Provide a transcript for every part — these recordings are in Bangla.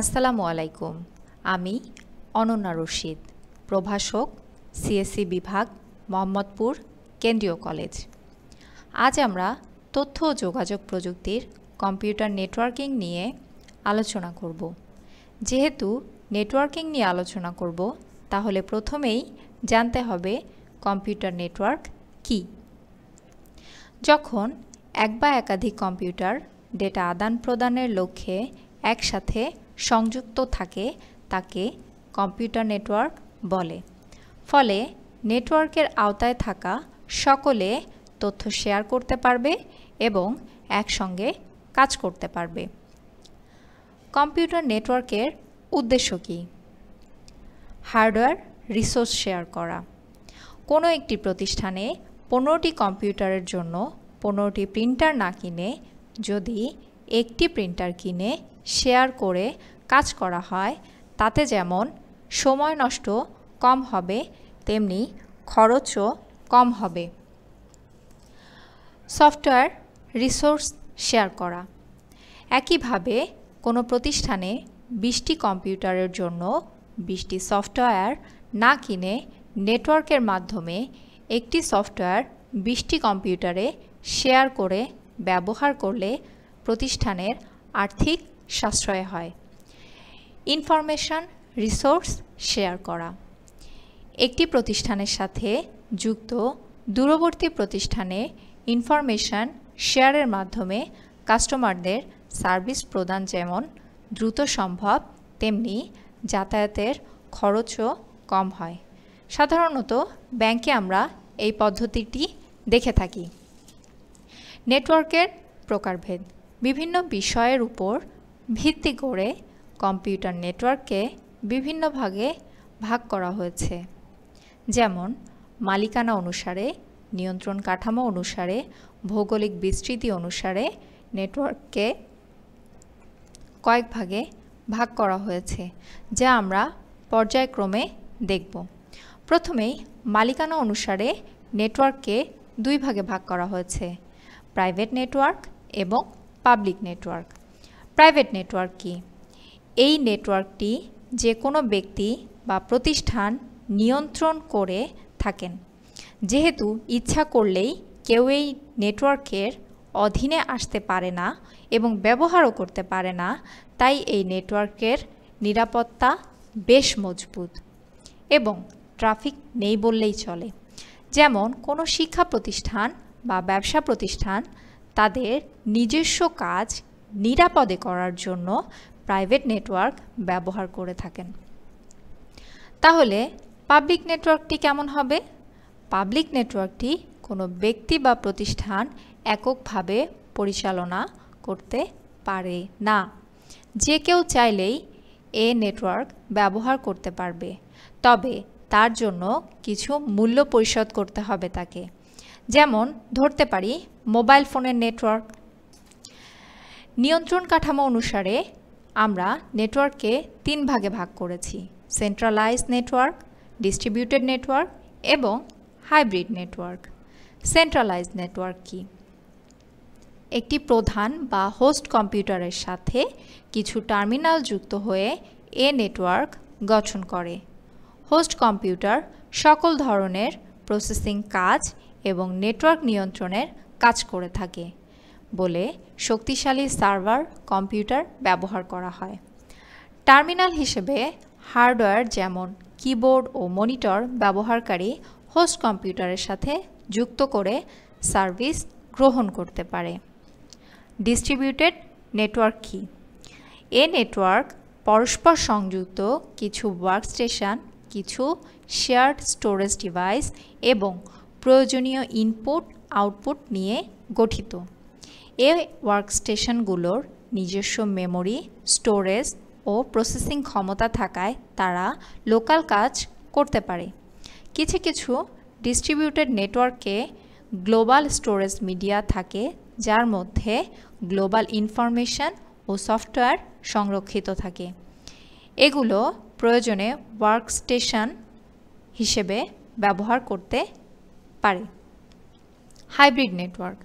আসসালামু আলাইকুম আমি অনন্যা রশিদ প্রভাষক সিএসসি বিভাগ মোহাম্মদপুর কেন্দ্রীয় কলেজ আজ আমরা তথ্য ও যোগাযোগ প্রযুক্তির কম্পিউটার নেটওয়ার্কিং নিয়ে আলোচনা করব যেহেতু নেটওয়ার্কিং নিয়ে আলোচনা করব তাহলে প্রথমেই জানতে হবে কম্পিউটার নেটওয়ার্ক কি যখন এক বা একাধিক কম্পিউটার ডেটা আদান প্রদানের লক্ষ্যে একসাথে সংযুক্ত থাকে তাকে কম্পিউটার নেটওয়ার্ক বলে ফলে নেটওয়ার্কের আওতায় থাকা সকলে তথ্য শেয়ার করতে পারবে এবং একসঙ্গে কাজ করতে পারবে কম্পিউটার নেটওয়ার্কের উদ্দেশ্য কী হার্ডওয়্যার রিসোর্স শেয়ার করা কোনো একটি প্রতিষ্ঠানে পনেরোটি কম্পিউটারের জন্য পনেরোটি প্রিন্টার না কিনে যদি একটি প্রিন্টার কিনে শেয়ার করে কাজ করা হয় তাতে যেমন সময় নষ্ট কম হবে তেমনি খরচও কম হবে সফটওয়্যার রিসোর্স শেয়ার করা একইভাবে কোনো প্রতিষ্ঠানে বিশটি কম্পিউটারের জন্য বিশটি সফটওয়্যার না কিনে নেটওয়ার্কের মাধ্যমে একটি সফটওয়্যার বিশটি কম্পিউটারে শেয়ার করে ব্যবহার করলে প্রতিষ্ঠানের আর্থিক সাশ্রয় হয় ইনফরমেশন রিসোর্স শেয়ার করা একটি প্রতিষ্ঠানের সাথে যুক্ত দূরবর্তী প্রতিষ্ঠানে ইনফরমেশান শেয়ারের মাধ্যমে কাস্টমারদের সার্ভিস প্রদান যেমন দ্রুত সম্ভব তেমনি যাতায়াতের খরচও কম হয় সাধারণত ব্যাংকে আমরা এই পদ্ধতিটি দেখে থাকি নেটওয়ার্কের প্রকারভেদ বিভিন্ন বিষয়ের উপর ভিত্তি করে কম্পিউটার নেটওয়ার্ককে বিভিন্ন ভাগে ভাগ করা হয়েছে যেমন মালিকানা অনুসারে নিয়ন্ত্রণ কাঠামো অনুসারে ভৌগোলিক বিস্তৃতি অনুসারে নেটওয়ার্ককে কয়েক ভাগে ভাগ করা হয়েছে যা আমরা পর্যায়ক্রমে দেখব প্রথমেই মালিকানা অনুসারে নেটওয়ার্ককে দুই ভাগে ভাগ করা হয়েছে প্রাইভেট নেটওয়ার্ক এবং পাবলিক নেটওয়ার্ক প্রাইভেট নেটওয়ার্ক কি এই নেটওয়ার্কটি যে কোনো ব্যক্তি বা প্রতিষ্ঠান নিয়ন্ত্রণ করে থাকেন যেহেতু ইচ্ছা করলেই কেউ এই নেটওয়ার্কের অধীনে আসতে পারে না এবং ব্যবহারও করতে পারে না তাই এই নেটওয়ার্কের নিরাপত্তা বেশ মজবুত এবং ট্রাফিক নেই বললেই চলে যেমন কোনো শিক্ষা প্রতিষ্ঠান বা ব্যবসা প্রতিষ্ঠান তাদের নিজস্ব কাজ নিরাপদে করার জন্য প্রাইভেট নেটওয়ার্ক ব্যবহার করে থাকেন তাহলে পাবলিক নেটওয়ার্কটি কেমন হবে পাবলিক নেটওয়ার্কটি কোনো ব্যক্তি বা প্রতিষ্ঠান এককভাবে পরিচালনা করতে পারে না যে কেউ চাইলেই এ নেটওয়ার্ক ব্যবহার করতে পারবে তবে তার জন্য কিছু মূল্য পরিশোধ করতে হবে তাকে যেমন ধরতে পারি মোবাইল ফোনের নেটওয়ার্ক নিয়ন্ত্রণ কাঠামো অনুসারে আমরা নেটওয়ার্ককে তিন ভাগে ভাগ করেছি সেন্ট্রালাইজ নেটওয়ার্ক ডিস্ট্রিবিউটেড নেটওয়ার্ক এবং হাইব্রিড নেটওয়ার্ক সেন্ট্রালাইজ নেটওয়ার্ক কি একটি প্রধান বা হোস্ট কম্পিউটারের সাথে কিছু টার্মিনাল যুক্ত হয়ে এ নেটওয়ার্ক গঠন করে হোস্ট কম্পিউটার সকল ধরনের প্রসেসিং কাজ এবং নেটওয়ার্ক নিয়ন্ত্রণের কাজ করে থাকে বলে শক্তিশালী সার্ভার কম্পিউটার ব্যবহার করা হয় টার্মিনাল হিসেবে হার্ডওয়্যার যেমন কিবোর্ড ও মনিটর ব্যবহারকারী হোস্ট কম্পিউটারের সাথে যুক্ত করে সার্ভিস গ্রহণ করতে পারে ডিস্ট্রিবিউটেড নেটওয়ার্ক কি এ নেটওয়ার্ক পরস্পর সংযুক্ত কিছু ওয়ার্কস্টেশন কিছু শেয়ার্ড স্টোরেজ ডিভাইস এবং প্রয়োজনীয় ইনপুট আউটপুট নিয়ে গঠিত এ ওয়ার্কস্টেশনগুলোর নিজস্ব মেমোরি স্টোরেজ ও প্রসেসিং ক্ষমতা থাকায় তারা লোকাল কাজ করতে পারে কিছু কিছু ডিস্ট্রিবিউটেড নেটওয়ার্কে গ্লোবাল স্টোরেজ মিডিয়া থাকে যার মধ্যে গ্লোবাল ইনফরমেশন ও সফটওয়্যার সংরক্ষিত থাকে এগুলো প্রয়োজনে ওয়ার্কস্টেশন হিসেবে ব্যবহার করতে পারে হাইব্রিড নেটওয়ার্ক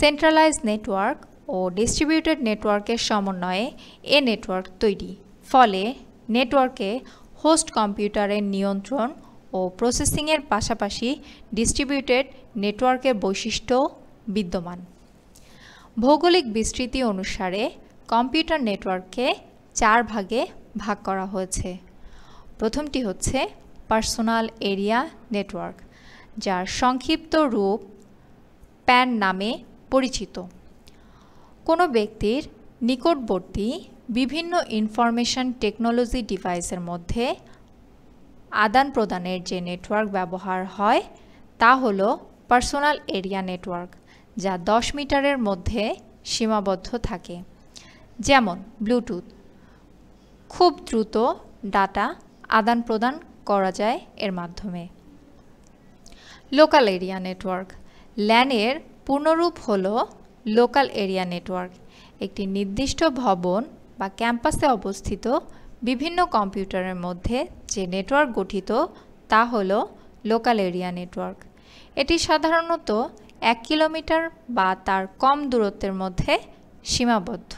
সেন্ট্রালাইজ নেটওয়ার্ক ও ডিস্ট্রিবিউটেড নেটওয়ার্কের সমন্বয়ে এ নেটওয়ার্ক তৈরি ফলে নেটওয়ার্কে হোস্ট কম্পিউটারের নিয়ন্ত্রণ ও প্রসেসিংয়ের পাশাপাশি ডিস্ট্রিবিউটেড নেটওয়ার্কের বৈশিষ্ট্য বিদ্যমান ভৌগোলিক বিস্তৃতি অনুসারে কম্পিউটার নেটওয়ার্ককে চার ভাগে ভাগ করা হয়েছে প্রথমটি হচ্ছে পার্সোনাল এরিয়া নেটওয়ার্ক যার সংক্ষিপ্ত রূপ প্যান নামে পরিচিত কোনো ব্যক্তির নিকটবর্তী বিভিন্ন ইনফরমেশন টেকনোলজি ডিভাইসের মধ্যে আদান প্রদানের যে নেটওয়ার্ক ব্যবহার হয় তা হল পার্সোনাল এরিয়া নেটওয়ার্ক যা দশ মিটারের মধ্যে সীমাবদ্ধ থাকে যেমন ব্লুটুথ খুব দ্রুত ডাটা আদান প্রদান করা যায় এর মাধ্যমে লোকাল এরিয়া নেটওয়ার্ক ল্যানের পূর্ণরূপ হল লোকাল এরিয়া নেটওয়ার্ক একটি নির্দিষ্ট ভবন বা ক্যাম্পাসে অবস্থিত বিভিন্ন কম্পিউটারের মধ্যে যে নেটওয়ার্ক গঠিত তা হল লোকাল এরিয়া নেটওয়ার্ক এটি সাধারণত এক কিলোমিটার বা তার কম দূরত্বের মধ্যে সীমাবদ্ধ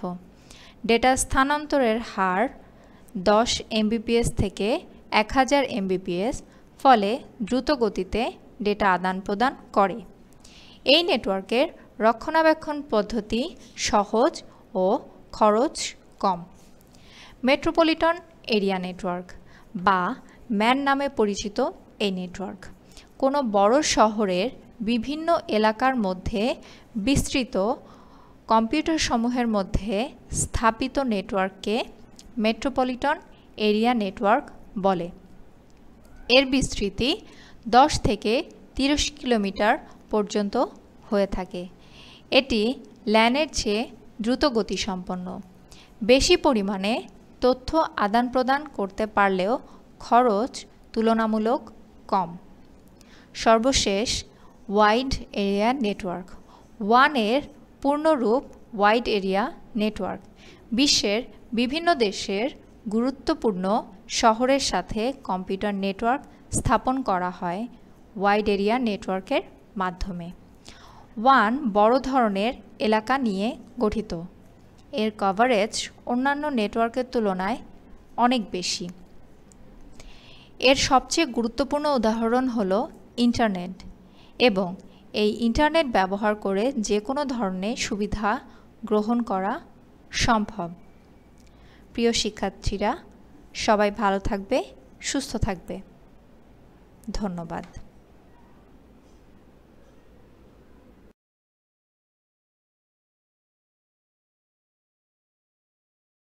ডেটা স্থানান্তরের হার দশ এমবিপিএস থেকে এক হাজার এমবিপিএস ফলে দ্রুত গতিতে ডেটা আদান প্রদান করে এই নেটওয়ার্কের রক্ষণাবেক্ষণ পদ্ধতি সহজ ও খরচ কম মেট্রোপলিটন এরিয়া নেটওয়ার্ক বা ম্যান নামে পরিচিত এই নেটওয়ার্ক কোনো বড় শহরের বিভিন্ন এলাকার মধ্যে বিস্তৃত কম্পিউটারসমূহের মধ্যে স্থাপিত নেটওয়ার্ককে মেট্রোপলিটন এরিয়া নেটওয়ার্ক বলে এর বিস্তৃতি দশ থেকে তিরিশ কিলোমিটার পর্যন্ত হয়ে থাকে এটি ল্যানের চেয়ে দ্রুত গতিসম্পন্ন বেশি পরিমাণে তথ্য আদান প্রদান করতে পারলেও খরচ তুলনামূলক কম সর্বশেষ ওয়াইড এরিয়া নেটওয়ার্ক ওয়ানের পূর্ণরূপ ওয়াইড এরিয়া নেটওয়ার্ক বিশ্বের বিভিন্ন দেশের গুরুত্বপূর্ণ শহরের সাথে কম্পিউটার নেটওয়ার্ক স্থাপন করা হয় ওয়াইড এরিয়া নেটওয়ার্কের মাধ্যমে ওয়ান বড় ধরনের এলাকা নিয়ে গঠিত এর কভারেজ অন্যান্য নেটওয়ার্কের তুলনায় অনেক বেশি এর সবচেয়ে গুরুত্বপূর্ণ উদাহরণ হল ইন্টারনেট এবং এই ইন্টারনেট ব্যবহার করে যে কোনো ধরনের সুবিধা গ্রহণ করা সম্ভব প্রিয় শিক্ষার্থীরা সবাই ভালো থাকবে সুস্থ থাকবে ধন্যবাদ